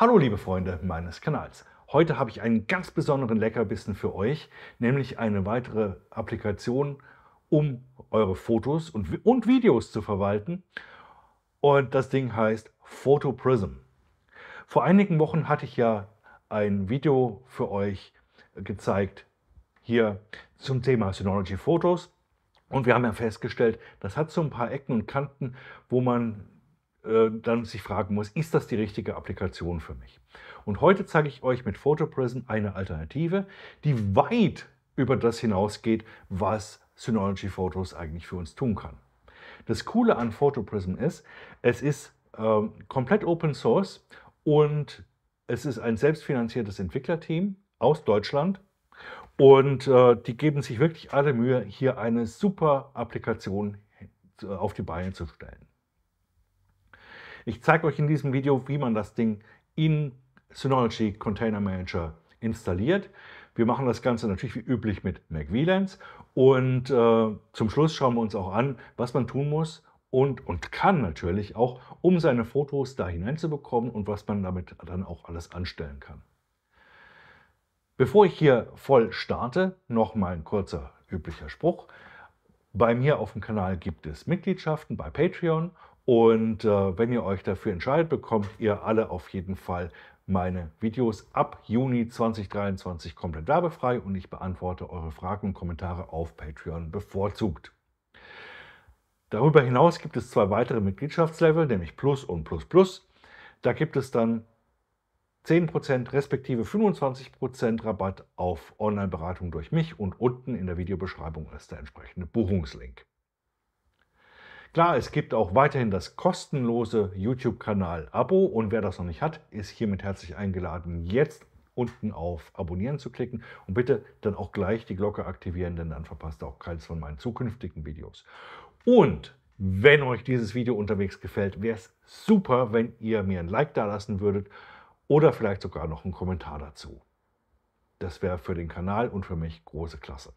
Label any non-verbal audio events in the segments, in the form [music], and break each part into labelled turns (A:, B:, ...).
A: Hallo liebe Freunde meines Kanals. Heute habe ich einen ganz besonderen Leckerbissen für euch, nämlich eine weitere Applikation, um eure Fotos und, und Videos zu verwalten. Und das Ding heißt Photo Prism. Vor einigen Wochen hatte ich ja ein Video für euch gezeigt, hier zum Thema Synology Fotos. Und wir haben ja festgestellt, das hat so ein paar Ecken und Kanten, wo man äh, dann sich fragen muss, ist das die richtige Applikation für mich? Und heute zeige ich euch mit PhotoPrism eine Alternative, die weit über das hinausgeht, was Synology Photos eigentlich für uns tun kann. Das Coole an PhotoPrism ist, es ist äh, komplett Open Source und es ist ein selbstfinanziertes Entwicklerteam aus Deutschland und äh, die geben sich wirklich alle Mühe, hier eine super Applikation äh, auf die Beine zu stellen. Ich zeige euch in diesem Video, wie man das Ding in Synology Container Manager installiert. Wir machen das Ganze natürlich wie üblich mit Mac VLANs und äh, zum Schluss schauen wir uns auch an, was man tun muss und, und kann natürlich auch, um seine Fotos da hineinzubekommen und was man damit dann auch alles anstellen kann. Bevor ich hier voll starte, noch mal ein kurzer üblicher Spruch. Bei mir auf dem Kanal gibt es Mitgliedschaften bei Patreon und äh, wenn ihr euch dafür entscheidet, bekommt ihr alle auf jeden Fall meine Videos ab Juni 2023 komplett werbefrei und ich beantworte eure Fragen und Kommentare auf Patreon bevorzugt. Darüber hinaus gibt es zwei weitere Mitgliedschaftslevel, nämlich Plus und Plus Plus. Da gibt es dann 10% respektive 25% Rabatt auf Online-Beratung durch mich und unten in der Videobeschreibung ist der entsprechende Buchungslink. Klar, es gibt auch weiterhin das kostenlose YouTube-Kanal-Abo und wer das noch nicht hat, ist hiermit herzlich eingeladen, jetzt unten auf Abonnieren zu klicken und bitte dann auch gleich die Glocke aktivieren, denn dann verpasst ihr auch keines von meinen zukünftigen Videos. Und wenn euch dieses Video unterwegs gefällt, wäre es super, wenn ihr mir ein Like da lassen würdet oder vielleicht sogar noch einen Kommentar dazu. Das wäre für den Kanal und für mich große Klasse.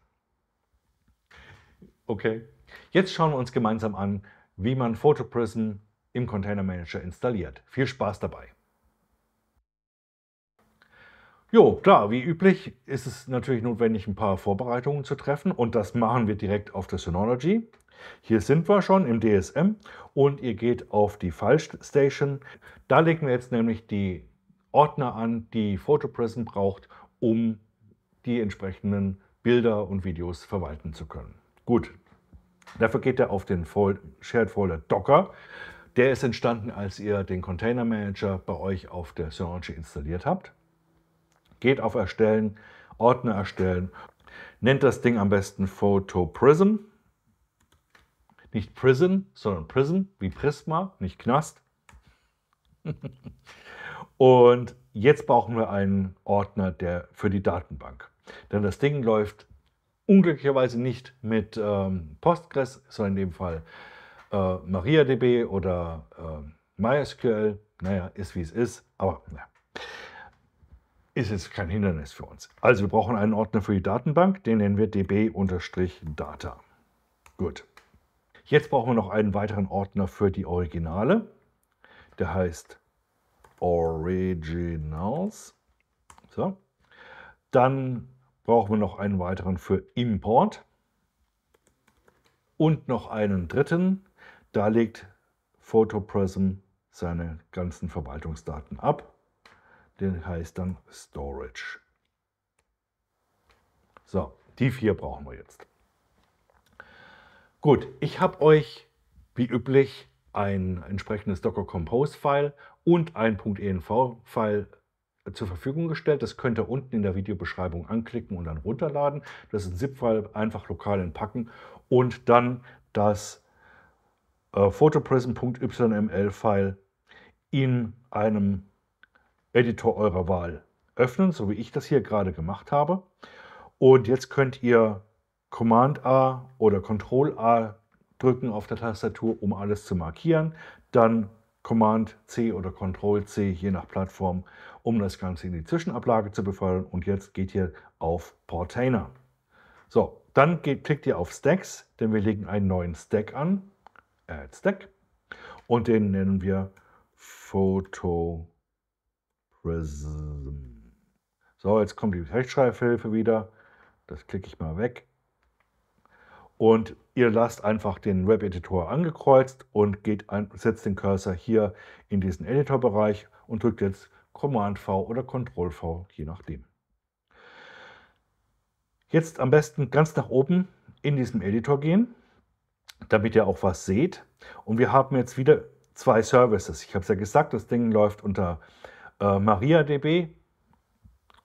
A: Okay. Jetzt schauen wir uns gemeinsam an, wie man PhotoPrism im Container Manager installiert. Viel Spaß dabei! Jo, klar, wie üblich ist es natürlich notwendig, ein paar Vorbereitungen zu treffen und das machen wir direkt auf der Synology. Hier sind wir schon im DSM und ihr geht auf die File Station. Da legen wir jetzt nämlich die Ordner an, die PhotoPrism braucht, um die entsprechenden Bilder und Videos verwalten zu können. Gut, Dafür geht er auf den Shared Folder Docker. Der ist entstanden, als ihr den Container Manager bei euch auf der Synology installiert habt. Geht auf Erstellen, Ordner erstellen, nennt das Ding am besten Photo Prism. Nicht Prism, sondern Prism, wie Prisma, nicht Knast. [laughs] Und jetzt brauchen wir einen Ordner der, für die Datenbank. Denn das Ding läuft Unglücklicherweise nicht mit ähm, Postgres, sondern in dem Fall äh, MariaDB oder äh, MySQL. Naja, ist wie es ist, aber naja ist jetzt kein Hindernis für uns. Also wir brauchen einen Ordner für die Datenbank, den nennen wir db-data. Gut. Jetzt brauchen wir noch einen weiteren Ordner für die Originale. Der heißt Originals. So. Dann brauchen wir noch einen weiteren für Import und noch einen dritten. Da legt PhotoPrism seine ganzen Verwaltungsdaten ab. Den heißt dann Storage. So, die vier brauchen wir jetzt. Gut, ich habe euch wie üblich ein entsprechendes Docker Compose File und ein .env File zur Verfügung gestellt. Das könnt ihr unten in der Videobeschreibung anklicken und dann runterladen. Das ist ein ZIP-File, einfach lokal entpacken und dann das äh, photoprism.yml-File in einem Editor eurer Wahl öffnen, so wie ich das hier gerade gemacht habe. Und jetzt könnt ihr Command A oder Control A drücken auf der Tastatur, um alles zu markieren. Dann Command C oder Control C, je nach Plattform, um das Ganze in die Zwischenablage zu befördern. Und jetzt geht ihr auf Portainer. So, dann geht, klickt ihr auf Stacks, denn wir legen einen neuen Stack an. Add Stack. Und den nennen wir Photoprism. So, jetzt kommt die Rechtschreibhilfe wieder. Das klicke ich mal weg. Und ihr lasst einfach den Web-Editor angekreuzt und geht an, setzt den Cursor hier in diesen Editor-Bereich und drückt jetzt Command-V oder Control-V, je nachdem. Jetzt am besten ganz nach oben in diesem Editor gehen, damit ihr auch was seht. Und wir haben jetzt wieder zwei Services. Ich habe es ja gesagt, das Ding läuft unter äh, MariaDB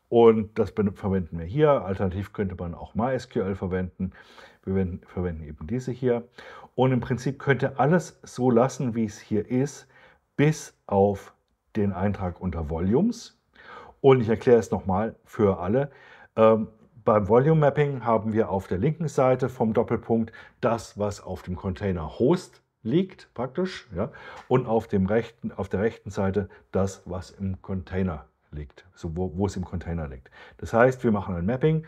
A: und das verwenden wir hier. Alternativ könnte man auch MySQL verwenden. Wir verwenden, eben diese hier. Und im Prinzip könnt ihr alles so lassen, wie es hier ist, bis auf den Eintrag unter Volumes. Und ich erkläre es nochmal für alle. Ähm, beim Volume Mapping haben wir auf der linken Seite vom Doppelpunkt das, was auf dem Container Host liegt, praktisch, ja, und auf, dem rechten, auf der rechten Seite das, was im Container liegt, so wo, wo es im Container liegt. Das heißt, wir machen ein Mapping,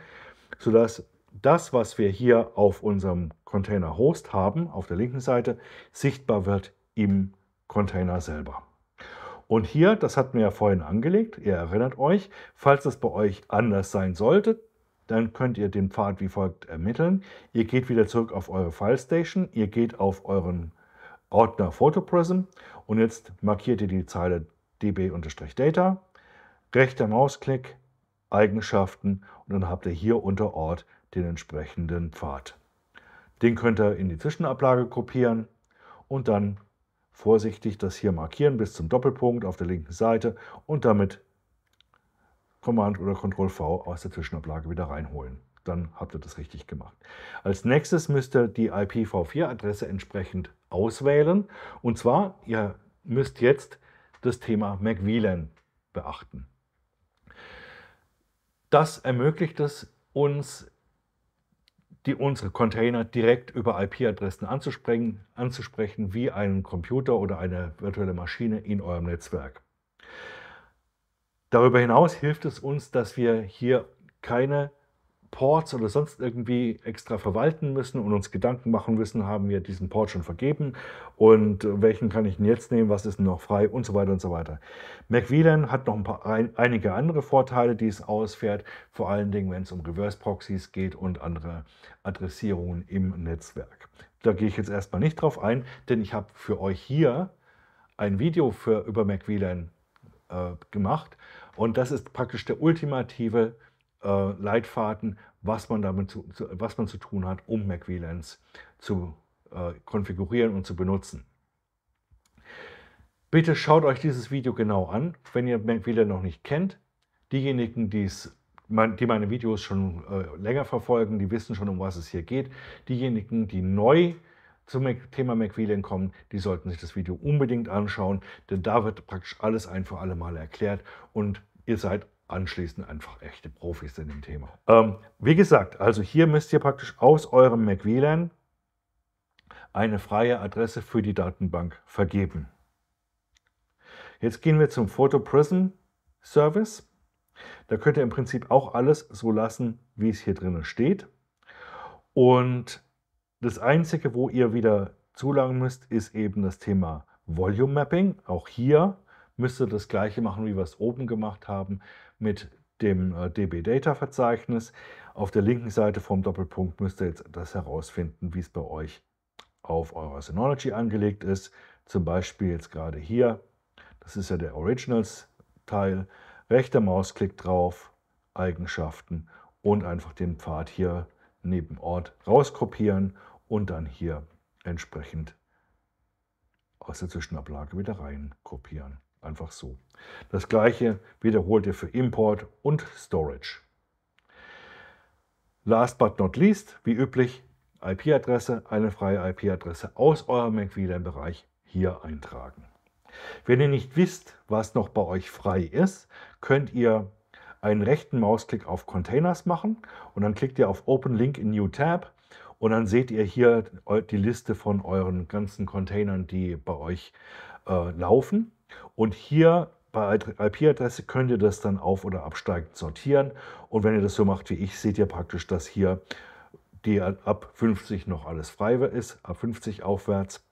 A: sodass das, was wir hier auf unserem Container Host haben, auf der linken Seite, sichtbar wird im Container selber. Und hier, das hatten wir ja vorhin angelegt, ihr erinnert euch, falls das bei euch anders sein sollte, dann könnt ihr den Pfad wie folgt ermitteln. Ihr geht wieder zurück auf eure File Station, ihr geht auf euren Ordner Photoprism und jetzt markiert ihr die Zeile db-data, rechter Mausklick, Eigenschaften und dann habt ihr hier unter Ort den entsprechenden Pfad. Den könnt ihr in die Zwischenablage kopieren und dann vorsichtig das hier markieren bis zum Doppelpunkt auf der linken Seite und damit Command oder Control V aus der Zwischenablage wieder reinholen. Dann habt ihr das richtig gemacht. Als nächstes müsst ihr die IPv4-Adresse entsprechend auswählen. Und zwar, ihr müsst jetzt das Thema Mac beachten. Das ermöglicht es uns die unsere Container direkt über IP-Adressen anzusprechen, anzusprechen, wie einen Computer oder eine virtuelle Maschine in eurem Netzwerk. Darüber hinaus hilft es uns, dass wir hier keine Ports oder sonst irgendwie extra verwalten müssen und uns Gedanken machen müssen, haben wir diesen Port schon vergeben und äh, welchen kann ich denn jetzt nehmen, was ist denn noch frei und so weiter und so weiter. MacVLAN hat noch ein paar, ein, einige andere Vorteile, die es ausfährt, vor allen Dingen, wenn es um Reverse-Proxys geht und andere Adressierungen im Netzwerk. Da gehe ich jetzt erstmal nicht drauf ein, denn ich habe für euch hier ein Video für, über MacVLAN äh, gemacht und das ist praktisch der ultimative äh, Leitfaden, was man damit zu, zu, was man zu tun hat, um MacVLANs zu äh, konfigurieren und zu benutzen. Bitte schaut euch dieses Video genau an, wenn ihr MacWLAN noch nicht kennt. Diejenigen, die's, die meine Videos schon äh, länger verfolgen, die wissen schon, um was es hier geht. Diejenigen, die neu zum Thema MacWLAN kommen, die sollten sich das Video unbedingt anschauen, denn da wird praktisch alles ein für alle Mal erklärt und ihr seid anschließend einfach echte Profis in dem Thema. Ähm, wie gesagt, also hier müsst ihr praktisch aus eurem McWLAN eine freie Adresse für die Datenbank vergeben. Jetzt gehen wir zum Photo PhotoPrism Service. Da könnt ihr im Prinzip auch alles so lassen, wie es hier drinnen steht. Und das Einzige, wo ihr wieder zulangen müsst, ist eben das Thema Volume Mapping. Auch hier müsst ihr das gleiche machen, wie wir es oben gemacht haben mit dem äh, DB Data Verzeichnis. Auf der linken Seite vom Doppelpunkt müsst ihr jetzt das herausfinden, wie es bei euch auf eurer Synology angelegt ist. Zum Beispiel jetzt gerade hier, das ist ja der Originals Teil. Rechter Mausklick drauf, Eigenschaften und einfach den Pfad hier neben Ort rauskopieren und dann hier entsprechend aus der Zwischenablage wieder rein kopieren. Einfach so. Das gleiche wiederholt ihr für Import und Storage. Last but not least, wie üblich, IP-Adresse, eine freie IP-Adresse aus eurem Mac McWLAN-Bereich hier eintragen. Wenn ihr nicht wisst, was noch bei euch frei ist, könnt ihr einen rechten Mausklick auf Containers machen und dann klickt ihr auf Open Link in New Tab und dann seht ihr hier die Liste von euren ganzen Containern, die bei euch äh, laufen. Und hier bei IP-Adresse könnt ihr das dann auf- oder absteigend sortieren. Und wenn ihr das so macht wie ich, seht ihr praktisch, dass hier die ab 50 noch alles frei ist, ab 50 aufwärts.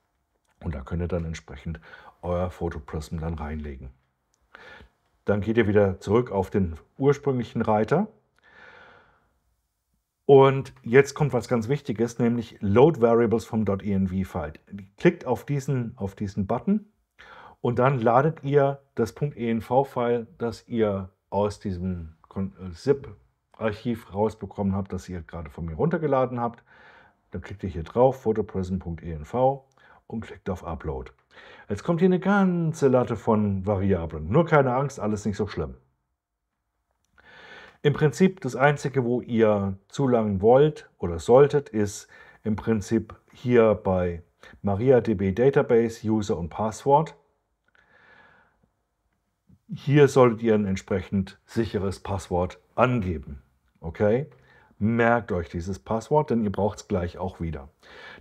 A: Und da könnt ihr dann entsprechend euer Photoprism dann reinlegen. Dann geht ihr wieder zurück auf den ursprünglichen Reiter. Und jetzt kommt was ganz Wichtiges, nämlich Load Variables vom .env-File. Klickt auf diesen, auf diesen Button und dann ladet ihr das .env-File, das ihr aus diesem ZIP-Archiv äh, rausbekommen habt, das ihr gerade von mir runtergeladen habt. Dann klickt ihr hier drauf, photoprison.env e und klickt auf Upload. Jetzt kommt hier eine ganze Latte von Variablen. Nur keine Angst, alles nicht so schlimm. Im Prinzip das Einzige, wo ihr zulangen wollt oder solltet, ist im Prinzip hier bei MariaDB Database, User und Passwort. Hier solltet ihr ein entsprechend sicheres Passwort angeben. Okay? Merkt euch dieses Passwort, denn ihr braucht es gleich auch wieder.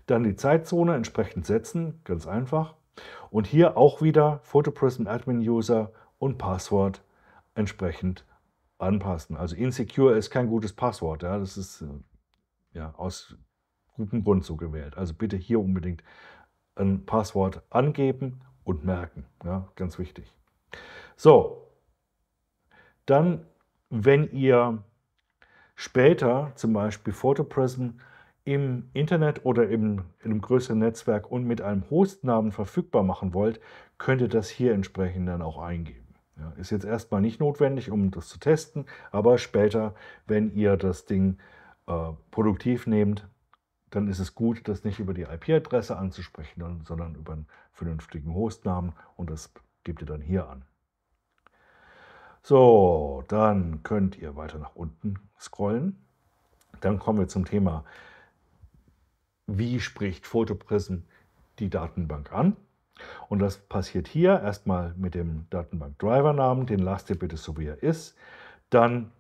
A: Dann die Zeitzone entsprechend setzen, ganz einfach. Und hier auch wieder Photoprism Admin User und Passwort entsprechend anpassen. Also insecure ist kein gutes Passwort. Ja? Das ist äh, ja, aus gutem Grund so gewählt. Also bitte hier unbedingt ein Passwort angeben und merken. Ja? Ganz wichtig. So, dann, wenn ihr später zum Beispiel Photoprism im Internet oder im, in einem größeren Netzwerk und mit einem Hostnamen verfügbar machen wollt, könnt ihr das hier entsprechend dann auch eingeben. Ja, ist jetzt erstmal nicht notwendig, um das zu testen, aber später, wenn ihr das Ding äh, produktiv nehmt, dann ist es gut, das nicht über die IP-Adresse anzusprechen, sondern über einen vernünftigen Hostnamen und das gebt ihr dann hier an. So, dann könnt ihr weiter nach unten scrollen. Dann kommen wir zum Thema, wie spricht Photoprism die Datenbank an? Und das passiert hier erstmal mit dem Datenbank-Driver-Namen, den lasst ihr bitte so wie er ist. Dann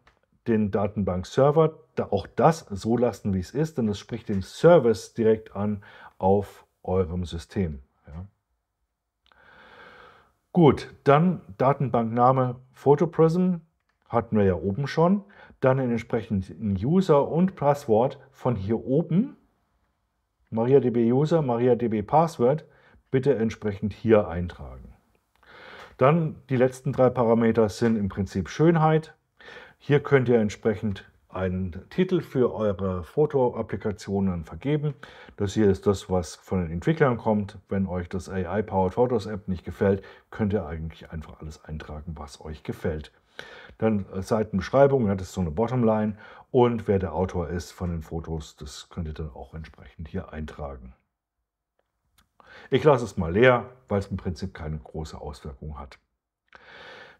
A: den Datenbank-Server, da auch das so lassen, wie es ist, denn es spricht den Service direkt an auf eurem System. Gut, dann Datenbankname PhotoPrism, hatten wir ja oben schon. Dann den entsprechenden User und Passwort von hier oben. MariaDB User, MariaDB Password bitte entsprechend hier eintragen. Dann die letzten drei Parameter sind im Prinzip Schönheit. Hier könnt ihr entsprechend einen Titel für eure Foto-Applikationen vergeben. Das hier ist das, was von den Entwicklern kommt. Wenn euch das AI-Powered Photos App nicht gefällt, könnt ihr eigentlich einfach alles eintragen, was euch gefällt. Dann äh, Seitenbeschreibung, das ist so eine Bottomline und wer der Autor ist von den Fotos, das könnt ihr dann auch entsprechend hier eintragen. Ich lasse es mal leer, weil es im Prinzip keine große Auswirkung hat.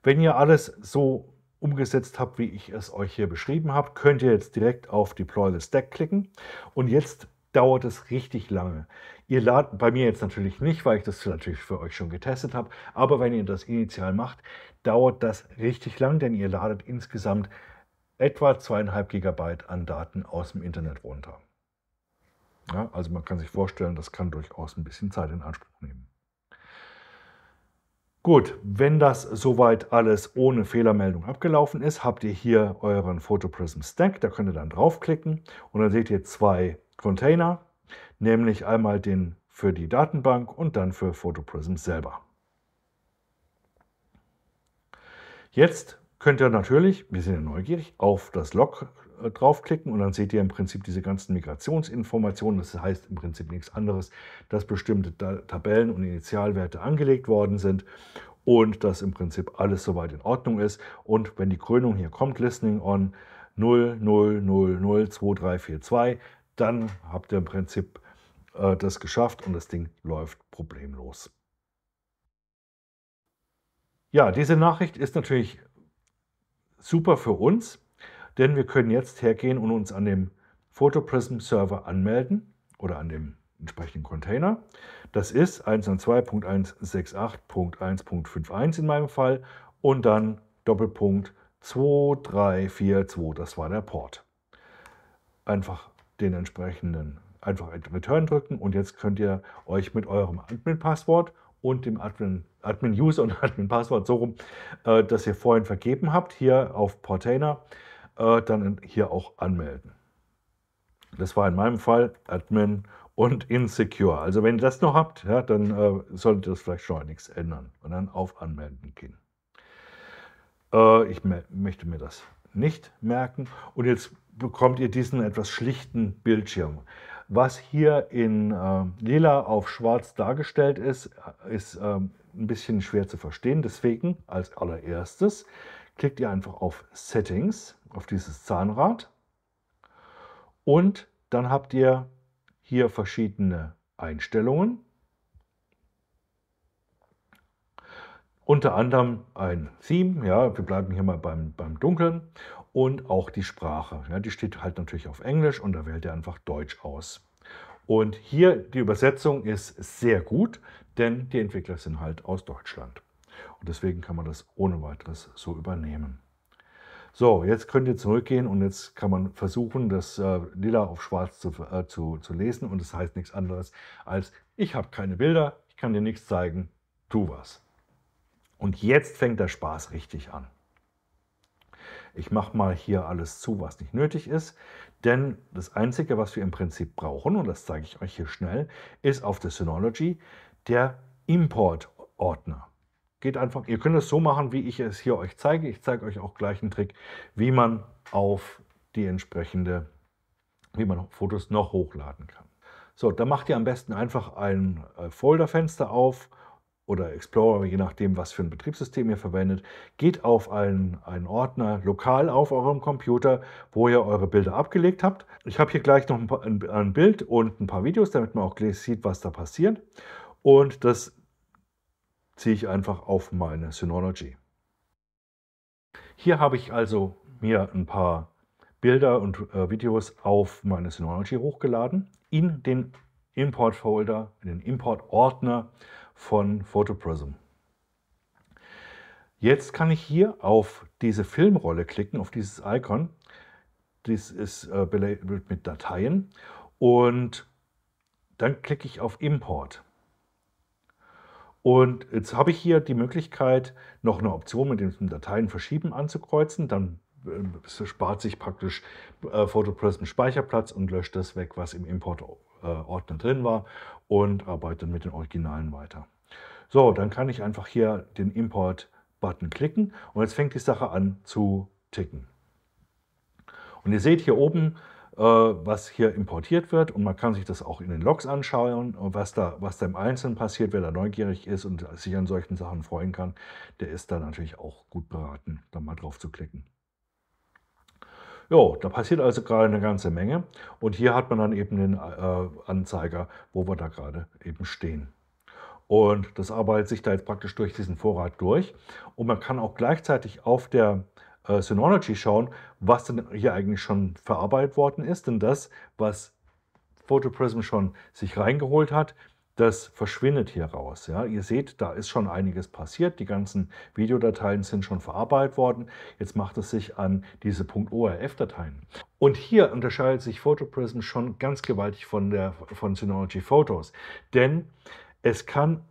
A: Wenn ihr alles so umgesetzt habe, wie ich es euch hier beschrieben habe, könnt ihr jetzt direkt auf Deploy the Stack klicken. Und jetzt dauert es richtig lange. Ihr ladet bei mir jetzt natürlich nicht, weil ich das natürlich für euch schon getestet habe, aber wenn ihr das initial macht, dauert das richtig lang, denn ihr ladet insgesamt etwa zweieinhalb Gigabyte an Daten aus dem Internet runter. Ja, also man kann sich vorstellen, das kann durchaus ein bisschen Zeit in Anspruch nehmen. Gut, wenn das soweit alles ohne Fehlermeldung abgelaufen ist, habt ihr hier euren Photoprism Stack. Da könnt ihr dann draufklicken und dann seht ihr zwei Container, nämlich einmal den für die Datenbank und dann für Photoprism selber. Jetzt könnt ihr natürlich, wir sind ja neugierig, auf das Log äh, draufklicken und dann seht ihr im Prinzip diese ganzen Migrationsinformationen. Das heißt im Prinzip nichts anderes, dass bestimmte Tabellen und Initialwerte angelegt worden sind und dass im Prinzip alles soweit in Ordnung ist. Und wenn die Krönung hier kommt, Listening on 00002342, dann habt ihr im Prinzip äh, das geschafft und das Ding läuft problemlos. Ja, diese Nachricht ist natürlich super für uns, denn wir können jetzt hergehen und uns an dem Photoprism Server anmelden oder an dem entsprechenden Container. Das ist 192.168.1.51 in meinem Fall und dann Doppelpunkt 2342, das war der Port. Einfach den entsprechenden, einfach Return drücken und jetzt könnt ihr euch mit eurem Admin-Passwort und dem Admin, Admin-User und [laughs] Admin-Passwort so rum, äh, das ihr vorhin vergeben habt, hier auf Portainer äh, dann hier auch anmelden. Das war in meinem Fall Admin und Insecure. Also wenn ihr das noch habt, ja, dann äh, solltet ihr das vielleicht schon nichts ändern und dann auf Anmelden gehen. Äh, ich möchte mir das nicht merken. Und jetzt bekommt ihr diesen etwas schlichten Bildschirm. Was hier in äh, lila auf schwarz dargestellt ist, äh, ist äh, ein bisschen schwer zu verstehen. Deswegen als allererstes klickt ihr einfach auf Settings auf dieses Zahnrad. Und dann habt ihr hier verschiedene Einstellungen. Unter anderem ein Theme, ja, wir bleiben hier mal beim, beim Dunkeln und auch die Sprache. Ja, die steht halt natürlich auf Englisch und da wählt ihr einfach Deutsch aus. Und hier die Übersetzung ist sehr gut, denn die Entwickler sind halt aus Deutschland. Und deswegen kann man das ohne weiteres so übernehmen. So, jetzt könnt ihr zurückgehen und jetzt kann man versuchen, das äh, lila auf schwarz zu, äh, zu, zu lesen. Und das heißt nichts anderes als, ich habe keine Bilder, ich kann dir nichts zeigen, tu was. Und jetzt fängt der Spaß richtig an. Ich mache mal hier alles zu, was nicht nötig ist. Denn das Einzige, was wir im Prinzip brauchen, und das zeige ich euch hier schnell, ist auf der Synology der Import-Ordner geht einfach, ihr könnt es so machen, wie ich es hier euch zeige. Ich zeige euch auch gleich einen Trick, wie man auf die entsprechende, wie man Fotos noch hochladen kann. So, dann macht ihr am besten einfach ein äh, Folderfenster auf oder Explorer, je nachdem, was für ein Betriebssystem ihr verwendet. Geht auf einen, einen Ordner lokal auf eurem Computer, wo ihr eure Bilder abgelegt habt. Ich habe hier gleich noch ein, paar, ein, ein Bild und ein paar Videos, damit man auch sieht, was da passiert. Und das ziehe ich einfach auf meine Synology. Hier habe ich also mir ein paar Bilder und äh, Videos auf meine Synology hochgeladen in den Import-Folder, in den Import-Ordner von Photoprism. Jetzt kann ich hier auf diese Filmrolle klicken, auf dieses Icon. Dies ist äh, belabelt mit Dateien und dann klicke ich auf Import. Und jetzt habe ich hier die Möglichkeit, noch eine Option mit dem Dateien verschieben anzukreuzen. Dann äh, spart sich praktisch äh, PhotoPress einen Speicherplatz und löscht das weg, was im Import-Ordner drin war und arbeitet mit den Originalen weiter. So, dann kann ich einfach hier den Import-Button klicken und jetzt fängt die Sache an zu ticken. Und ihr seht hier oben, äh, was hier importiert wird. Und man kann sich das auch in den Logs anschauen, äh, was da, was da im Einzelnen passiert. Wer da neugierig ist und sich an solchen Sachen freuen kann, der ist da natürlich auch gut beraten, da mal drauf zu klicken. Jo, da passiert also gerade eine ganze Menge. Und hier hat man dann eben den äh, Anzeiger, wo wir da gerade eben stehen. Und das arbeitet sich da jetzt praktisch durch diesen Vorrat durch. Und man kann auch gleichzeitig auf der äh, Synology schauen, was denn hier eigentlich schon verarbeitet worden ist. Denn das, was PhotoPrism schon sich reingeholt hat, das verschwindet hier raus. Ja. Ihr seht, da ist schon einiges passiert. Die ganzen Videodateien sind schon verarbeitet worden. Jetzt macht es sich an diese .orf-Dateien. Und hier unterscheidet sich PhotoPrism schon ganz gewaltig von, der, von Synology Photos. Denn es kann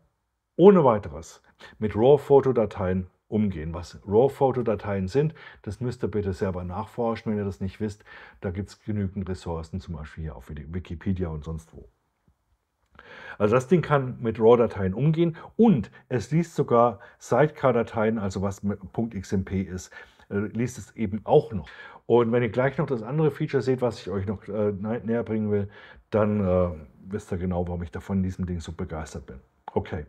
A: ohne weiteres mit RAW-Fotodateien umgehen. Was RAW-Fotodateien sind, das müsst ihr bitte selber nachforschen, wenn ihr das nicht wisst. Da gibt es genügend Ressourcen, zum Beispiel hier auf Wikipedia und sonst wo. Also das Ding kann mit RAW-Dateien umgehen und es liest sogar Sidecar-Dateien, also was .xmp ist, äh, liest es eben auch noch. Und wenn ihr gleich noch das andere Feature seht, was ich euch noch äh, näher bringen will, dann äh, wisst ihr genau, warum ich davon in diesem Ding so begeistert bin. Okay,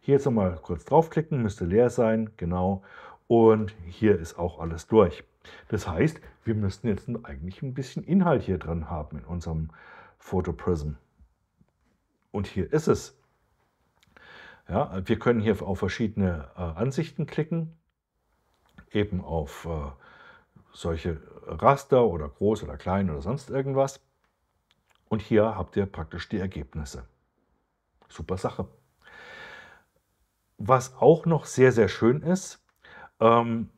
A: hier jetzt nochmal kurz draufklicken, müsste leer sein, genau. Und hier ist auch alles durch. Das heißt, wir müssten jetzt eigentlich ein bisschen Inhalt hier dran haben in unserem Photoprism. Und hier ist es. Ja, wir können hier auf verschiedene äh, Ansichten klicken, eben auf äh, solche Raster oder groß oder klein oder sonst irgendwas. Und hier habt ihr praktisch die Ergebnisse. Super Sache was auch noch sehr, sehr schön ist, ähm,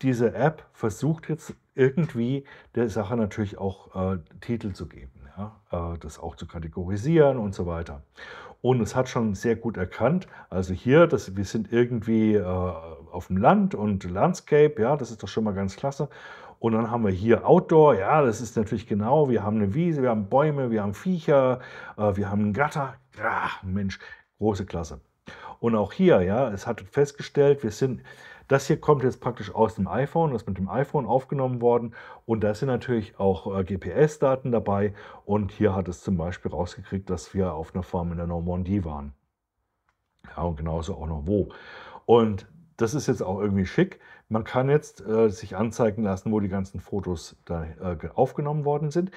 A: diese App versucht jetzt irgendwie der Sache natürlich auch äh, Titel zu geben, ja? äh, das auch zu kategorisieren und so weiter. Und es hat schon sehr gut erkannt, also hier, das, wir sind irgendwie äh, auf dem Land und Landscape, ja, das ist doch schon mal ganz klasse. Und dann haben wir hier Outdoor, ja, das ist natürlich genau, wir haben eine Wiese, wir haben Bäume, wir haben Viecher, äh, wir haben einen Gatter, ah, Mensch, Große Klasse. Und auch hier, ja, es hat festgestellt, wir sind, das hier kommt jetzt praktisch aus dem iPhone, das ist mit dem iPhone aufgenommen worden und da sind natürlich auch äh, GPS-Daten dabei und hier hat es zum Beispiel rausgekriegt, dass wir auf einer Farm in der Normandie waren. Ja, und genauso auch noch wo. Und das ist jetzt auch irgendwie schick. Man kann jetzt äh, sich anzeigen lassen, wo die ganzen Fotos da äh, aufgenommen worden sind.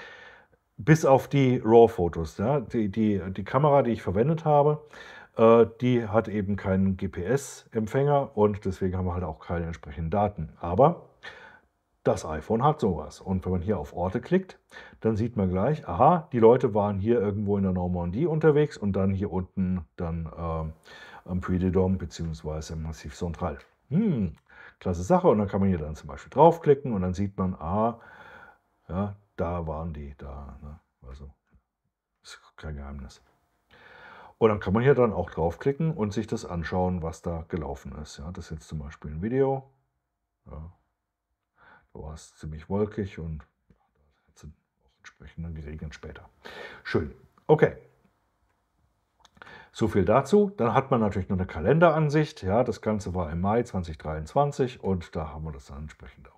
A: Bis auf die RAW-Fotos. Ja? Die, die, die Kamera, die ich verwendet habe, äh, die hat eben keinen GPS-Empfänger und deswegen haben wir halt auch keine entsprechenden Daten. Aber das iPhone hat sowas. Und wenn man hier auf Orte klickt, dann sieht man gleich, aha, die Leute waren hier irgendwo in der Normandie unterwegs und dann hier unten dann äh, am Puy de Dôme bzw. im Massiv Central. Hm, klasse Sache. Und dann kann man hier dann zum Beispiel draufklicken und dann sieht man, aha, ja, da waren die, da. Ne? Also, ist kein Geheimnis. Und dann kann man hier dann auch draufklicken und sich das anschauen, was da gelaufen ist. Ja, das ist jetzt zum Beispiel ein Video. Ja, da war es ziemlich wolkig und sind auch entsprechende Regeln später. Schön. Okay. So viel dazu. Dann hat man natürlich noch eine Kalenderansicht. Ja, das Ganze war im Mai 2023 und da haben wir das dann entsprechend auch.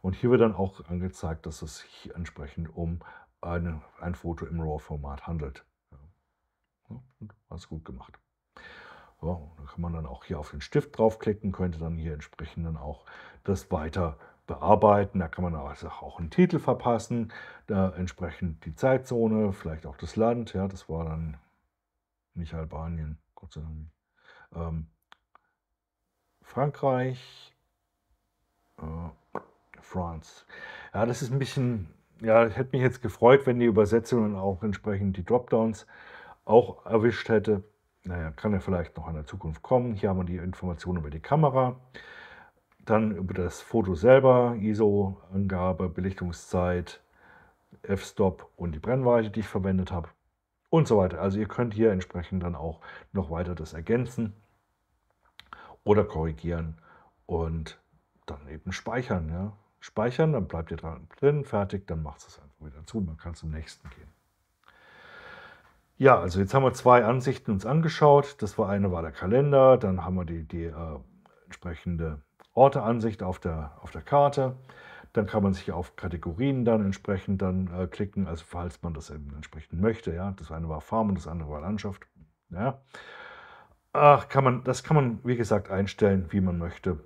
A: Und hier wird dann auch angezeigt, dass es sich entsprechend um eine, ein Foto im RAW-Format handelt. Ne? Und alles gut gemacht. So, da kann man dann auch hier auf den Stift draufklicken, könnte dann hier entsprechend dann auch das weiter bearbeiten. Da kann man also auch einen Titel verpassen, da entsprechend die Zeitzone, vielleicht auch das Land. Ja, das war dann nicht Albanien, Gott sei Dank. Ähm, Frankreich, äh, France. Ja, das ist ein bisschen, ja, ich hätte mich jetzt gefreut, wenn die Übersetzungen auch entsprechend die Dropdowns äh, auch erwischt hätte. Naja, kann ja vielleicht noch in der Zukunft kommen. Hier haben wir die Informationen über die Kamera. Dann über das Foto selber, ISO-Angabe, Belichtungszeit, F-Stop und die Brennweite, die ich verwendet habe und so weiter. Also ihr könnt hier entsprechend dann auch noch weiter das ergänzen oder korrigieren und dann eben speichern. Ja. Speichern, dann bleibt ihr dran drin, fertig, dann macht es einfach wieder zu. Man kann zum nächsten gehen. Ja, also jetzt haben wir zwei Ansichten uns angeschaut. Das war eine war der Kalender, dann haben wir die, die äh, entsprechende Orteansicht auf der, auf der Karte. Dann kann man sich auf Kategorien dann entsprechend dann äh, klicken, also falls man das eben entsprechend möchte. Ja, das eine war Farm und das andere war Landschaft. Ja, Ach, kann man, das kann man wie gesagt einstellen, wie man möchte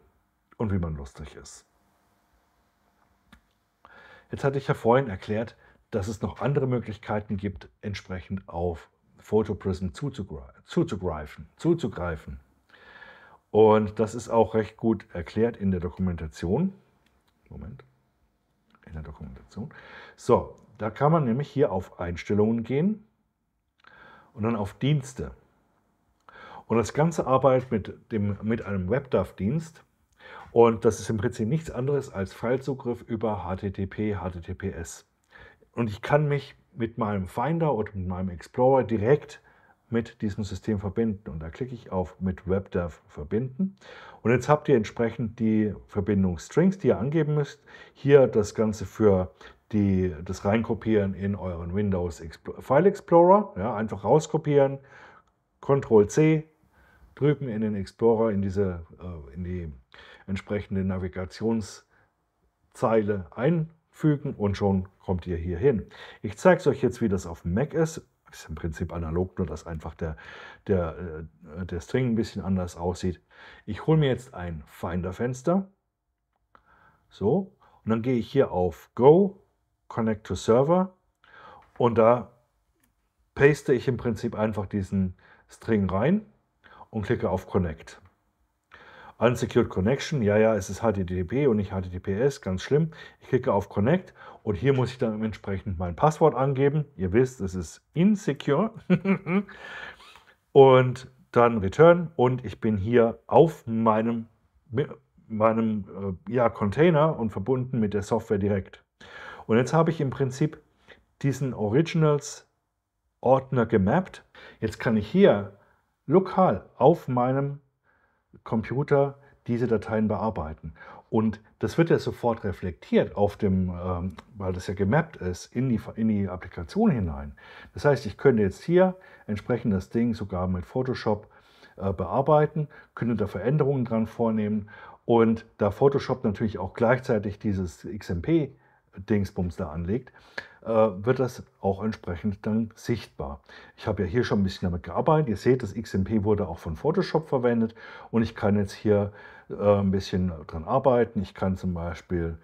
A: und wie man lustig ist. Jetzt hatte ich ja vorhin erklärt, dass es noch andere Möglichkeiten gibt, entsprechend auf Photoprism zuzugreifen, zuzugreifen, Und das ist auch recht gut erklärt in der Dokumentation. Moment, in der Dokumentation. So, da kann man nämlich hier auf Einstellungen gehen und dann auf Dienste. Und das Ganze arbeitet mit, dem, mit einem WebDAV-Dienst. Und das ist im Prinzip nichts anderes als Filezugriff über HTTP, HTTPS. Und ich kann mich mit meinem Finder oder mit meinem Explorer direkt mit diesem System verbinden. Und da klicke ich auf mit WebDev verbinden. Und jetzt habt ihr entsprechend die Verbindungsstrings, die ihr angeben müsst. Hier das Ganze für die, das Reinkopieren in euren Windows Explo File Explorer. Ja, einfach rauskopieren, Ctrl-C, drüben in den Explorer, in, diese, äh, in die entsprechende Navigationszeile ein fügen und schon kommt ihr hier hin. Ich zeige es euch jetzt, wie das auf dem Mac ist. Ist im Prinzip analog, nur dass einfach der, der, äh, der String ein bisschen anders aussieht. Ich hole mir jetzt ein Finder-Fenster. So, und dann gehe ich hier auf Go, Connect to Server und da paste ich im Prinzip einfach diesen String rein und klicke auf Connect. Unsecured Connection, ja, ja, es ist HTTP und nicht HTTPS, ganz schlimm. Ich klicke auf Connect und hier muss ich dann entsprechend mein Passwort angeben. Ihr wisst, es ist insecure. [laughs] und dann Return und ich bin hier auf meinem, meinem äh, ja, Container und verbunden mit der Software direkt. Und jetzt habe ich im Prinzip diesen Originals Ordner gemappt. Jetzt kann ich hier lokal auf meinem Computer diese Dateien bearbeiten. Und das wird ja sofort reflektiert auf dem, ähm, weil das ja gemappt ist, in die, in die Applikation hinein. Das heißt, ich könnte jetzt hier entsprechend das Ding sogar mit Photoshop äh, bearbeiten, könnte da Veränderungen dran vornehmen und da Photoshop natürlich auch gleichzeitig dieses XMP Dingsbums da anlegt, äh, wird das auch entsprechend dann sichtbar. Ich habe ja hier schon ein bisschen damit gearbeitet. Ihr seht, das XMP wurde auch von Photoshop verwendet und ich kann jetzt hier äh, ein bisschen dran arbeiten. Ich kann zum Beispiel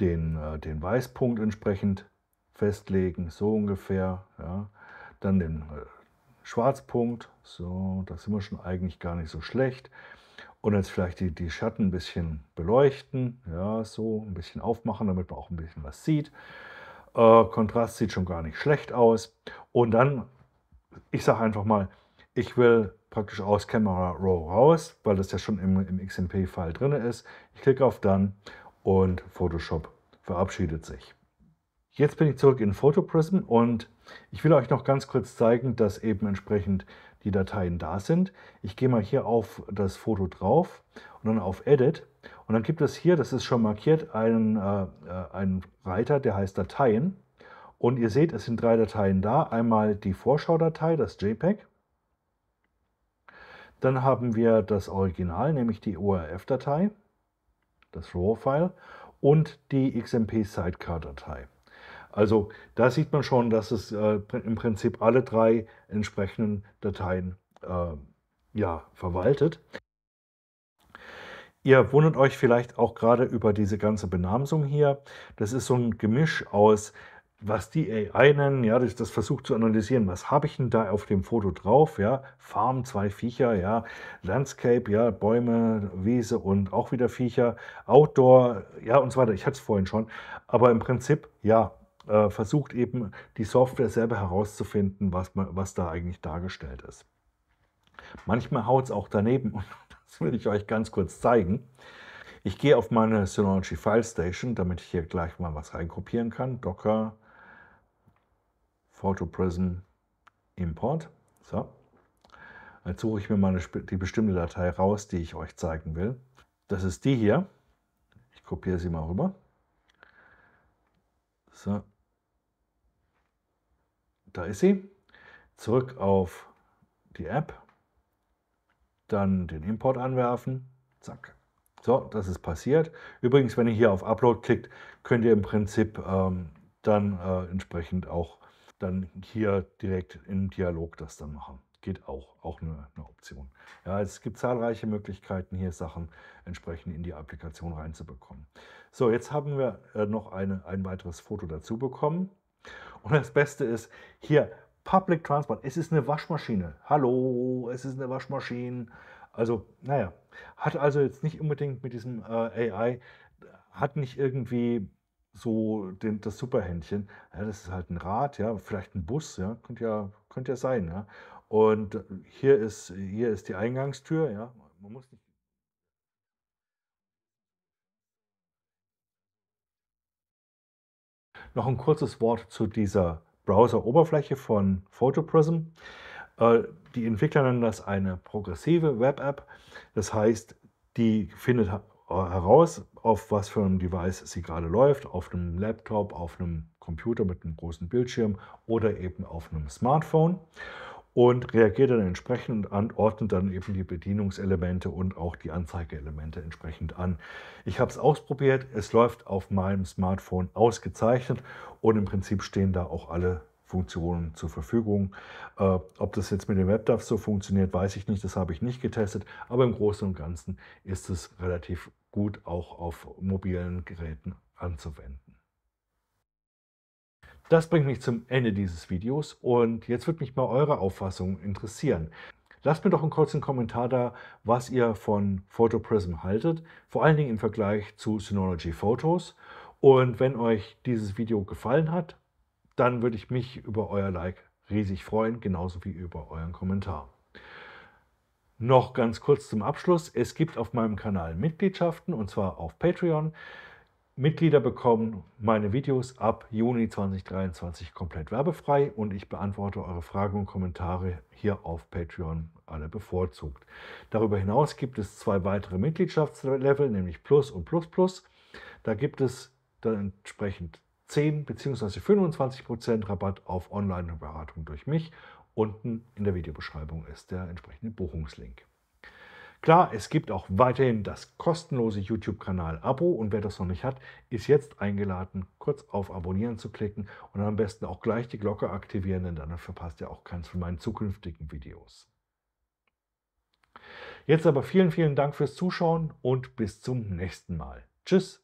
A: den, äh, den Weißpunkt entsprechend festlegen, so ungefähr. Ja. Dann den Schwarzpunkt, so, da sind wir schon eigentlich gar nicht so schlecht und jetzt vielleicht die, die Schatten ein bisschen beleuchten, ja, so ein bisschen aufmachen, damit man auch ein bisschen was sieht. Äh, Kontrast sieht schon gar nicht schlecht aus. Und dann, ich sage einfach mal, ich will praktisch aus Camera Raw raus, weil das ja schon im, im XMP-File drin ist. Ich klicke auf Dann und Photoshop verabschiedet sich. Jetzt bin ich zurück in Photoprism und ich will euch noch ganz kurz zeigen, dass eben entsprechend die Dateien da sind. Ich gehe mal hier auf das Foto drauf und dann auf Edit. Und dann gibt es hier, das ist schon markiert, einen, äh, äh einen Reiter, der heißt Dateien. Und ihr seht, es sind drei Dateien da. Einmal die Vorschaudatei, das JPEG. Dann haben wir das Original, nämlich die ORF-Datei, das RAW-File und die XMP-Sidecar-Datei. Also da sieht man schon, dass es äh, im Prinzip alle drei entsprechenden Dateien äh, ja, verwaltet. Ihr wundert euch vielleicht auch gerade über diese ganze Benamsung hier. Das ist so ein Gemisch aus, was die AI nennen, ja, das, das versucht zu analysieren, was habe ich denn da auf dem Foto drauf, ja, Farm, zwei Viecher, ja, Landscape, ja, Bäume, Wiese und auch wieder Viecher, Outdoor, ja, und so weiter, ich hatte es vorhin schon, aber im Prinzip, ja, äh, versucht eben die Software selber herauszufinden, was, man, was da eigentlich dargestellt ist. Manchmal haut es auch daneben [laughs] und das will ich euch ganz kurz zeigen. Ich gehe auf meine Synology File Station, damit ich hier gleich mal was reinkopieren kann. Docker, Photoprism, Import. So. Jetzt suche ich mir meine, die bestimmte Datei raus, die ich euch zeigen will. Das ist die hier. Ich kopiere sie mal rüber. So, da ist sie. Zurück auf die App. Dann den Import anwerfen. Zack. So, das ist passiert. Übrigens, wenn ihr hier auf Upload klickt, könnt ihr im Prinzip ähm, dann äh, entsprechend auch dann hier direkt im Dialog das dann machen. Geht auch, auch eine, eine Option. Ja, es gibt zahlreiche Möglichkeiten, hier Sachen entsprechend in die Applikation reinzubekommen. So, jetzt haben wir äh, noch eine, ein weiteres Foto dazu bekommen. Und das Beste ist, hier Public Transport, es ist eine Waschmaschine. Hallo, es ist eine Waschmaschine. Also, naja, hat also jetzt nicht unbedingt mit diesem äh, AI, hat nicht irgendwie so den, das Superhändchen. Ja, das ist halt ein Rad, ja, vielleicht ein Bus, ja, könnte ja, könnt ja sein. Ja. Und hier ist, hier ist die Eingangstür, ja, man muss nicht Noch ein kurzes Wort zu dieser Browser-Oberfläche von PhotoPrism. Äh, die Entwickler nennen das eine progressive Web-App. Das heißt, die findet äh, heraus, auf was für einem Device sie gerade läuft, auf einem Laptop, auf einem Computer mit einem großen Bildschirm oder eben auf einem Smartphone und reagiert dann entsprechend und ordnet dann eben die Bedienungselemente und auch die Anzeigeelemente entsprechend an. Ich habe es ausprobiert, es läuft auf meinem Smartphone ausgezeichnet und im Prinzip stehen da auch alle Funktionen zur Verfügung. Äh, ob das jetzt mit dem WebDAV so funktioniert, weiß ich nicht, das habe ich nicht getestet, aber im Großen und Ganzen ist es relativ gut auch auf mobilen Geräten anzuwenden. Das bringt mich zum Ende dieses Videos und jetzt würde mich mal eure Auffassung interessieren. Lasst mir doch einen kurzen Kommentar da, was ihr von PhotoPrism haltet, vor allen Dingen im Vergleich zu Synology Photos. Und wenn euch dieses Video gefallen hat, dann würde ich mich über euer Like riesig freuen, genauso wie über euren Kommentar. Noch ganz kurz zum Abschluss. Es gibt auf meinem Kanal Mitgliedschaften und zwar auf Patreon. Mitglieder bekommen meine Videos ab Juni 2023 komplett werbefrei und ich beantworte eure Fragen und Kommentare hier auf Patreon alle bevorzugt. Darüber hinaus gibt es zwei weitere Mitgliedschaftslevel, nämlich Plus und Plus Plus. Da gibt es dann entsprechend 10 bzw. 25% Rabatt auf Online-Beratung durch mich. Unten in der Videobeschreibung ist der entsprechende Buchungslink. Klar, es gibt auch weiterhin das kostenlose YouTube-Kanal-Abo und wer das noch nicht hat, ist jetzt eingeladen, kurz auf Abonnieren zu klicken und am besten auch gleich die Glocke aktivieren, denn dann verpasst ihr auch keins von meinen zukünftigen Videos. Jetzt aber vielen, vielen Dank fürs Zuschauen und bis zum nächsten Mal. Tschüss!